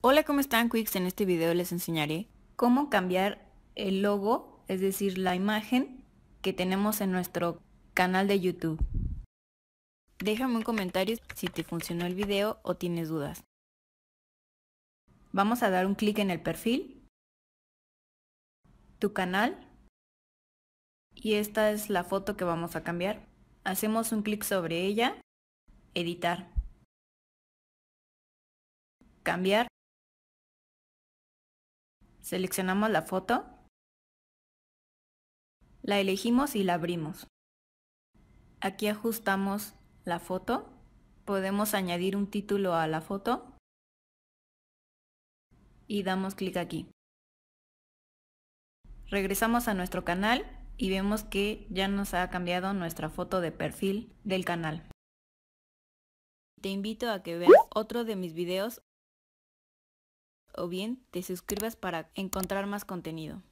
Hola, ¿cómo están Quicks? En este video les enseñaré cómo cambiar el logo, es decir, la imagen que tenemos en nuestro canal de YouTube. Déjame un comentario si te funcionó el video o tienes dudas. Vamos a dar un clic en el perfil, tu canal, y esta es la foto que vamos a cambiar. Hacemos un clic sobre ella, editar, cambiar Seleccionamos la foto, la elegimos y la abrimos. Aquí ajustamos la foto, podemos añadir un título a la foto y damos clic aquí. Regresamos a nuestro canal y vemos que ya nos ha cambiado nuestra foto de perfil del canal. Te invito a que veas otro de mis videos o bien te suscribas para encontrar más contenido.